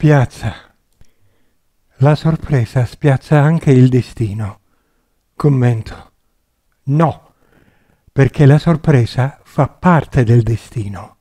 spiazza. La sorpresa spiazza anche il destino. Commento. No, perché la sorpresa fa parte del destino.